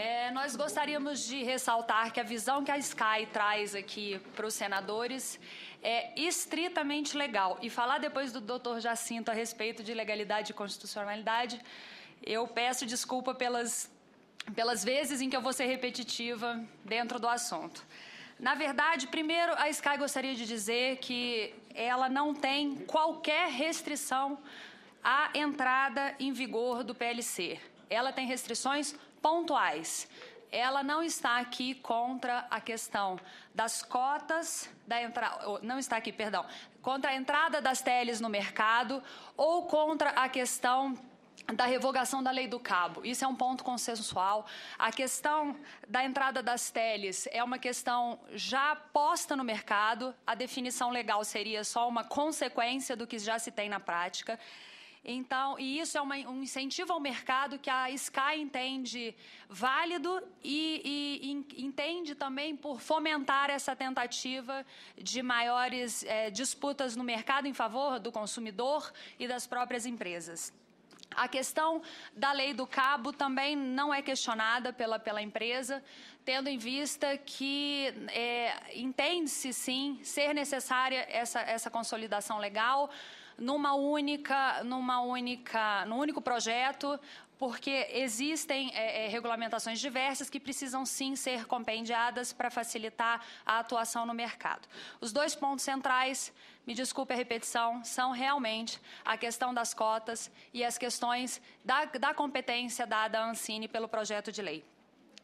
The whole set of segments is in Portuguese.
É, nós gostaríamos de ressaltar que a visão que a Sky traz aqui para os senadores é estritamente legal. E falar depois do doutor Jacinto a respeito de legalidade e constitucionalidade, eu peço desculpa pelas, pelas vezes em que eu vou ser repetitiva dentro do assunto. Na verdade, primeiro, a Sky gostaria de dizer que ela não tem qualquer restrição à entrada em vigor do PLC ela tem restrições pontuais. Ela não está aqui contra a questão das cotas da entrada, não está aqui, perdão, contra a entrada das teles no mercado ou contra a questão da revogação da lei do cabo. Isso é um ponto consensual. A questão da entrada das teles é uma questão já posta no mercado. A definição legal seria só uma consequência do que já se tem na prática. Então, e isso é uma, um incentivo ao mercado que a Sky entende válido e, e, e entende também por fomentar essa tentativa de maiores é, disputas no mercado em favor do consumidor e das próprias empresas. A questão da lei do cabo também não é questionada pela, pela empresa, tendo em vista que é, entende-se sim ser necessária essa, essa consolidação legal numa única, numa única, num único projeto, porque existem é, é, regulamentações diversas que precisam sim ser compendiadas para facilitar a atuação no mercado. Os dois pontos centrais, me desculpe a repetição, são realmente a questão das cotas e as questões da, da competência dada à Ancine pelo projeto de lei.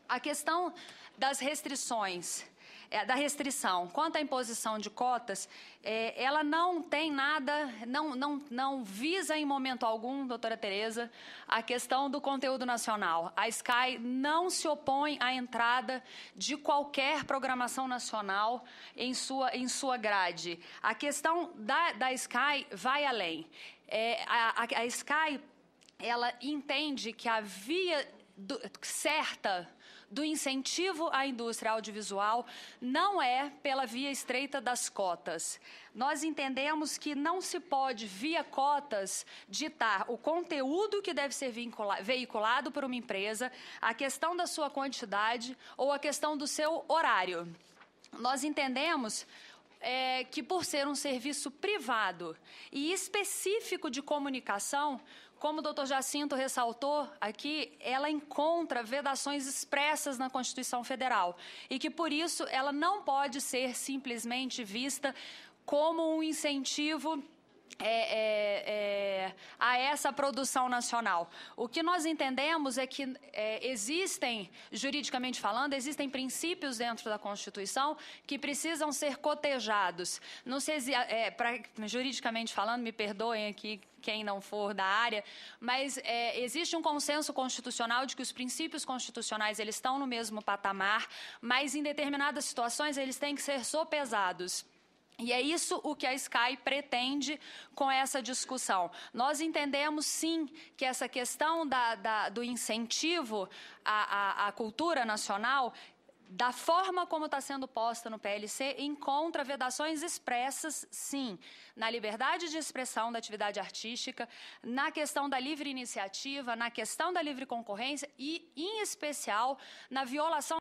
A questão das restrições é da restrição, quanto à imposição de cotas, é, ela não tem nada, não, não, não visa em momento algum, doutora Tereza, a questão do conteúdo nacional. A Sky não se opõe à entrada de qualquer programação nacional em sua, em sua grade. A questão da, da Sky vai além. É, a, a, a Sky ela entende que a via do, certa do incentivo à indústria audiovisual não é pela via estreita das cotas. Nós entendemos que não se pode, via cotas, ditar o conteúdo que deve ser veiculado por uma empresa, a questão da sua quantidade ou a questão do seu horário. Nós entendemos é, que, por ser um serviço privado e específico de comunicação, como o doutor Jacinto ressaltou aqui, ela encontra vedações expressas na Constituição Federal e que, por isso, ela não pode ser simplesmente vista como um incentivo é, é, é, a essa produção nacional. O que nós entendemos é que é, existem, juridicamente falando, existem princípios dentro da Constituição que precisam ser cotejados. Não se, é, pra, juridicamente falando, me perdoem aqui quem não for da área, mas é, existe um consenso constitucional de que os princípios constitucionais eles estão no mesmo patamar, mas em determinadas situações eles têm que ser sopesados. E é isso o que a Sky pretende com essa discussão. Nós entendemos, sim, que essa questão da, da, do incentivo à, à, à cultura nacional da forma como está sendo posta no PLC, encontra vedações expressas, sim, na liberdade de expressão da atividade artística, na questão da livre iniciativa, na questão da livre concorrência e, em especial, na violação.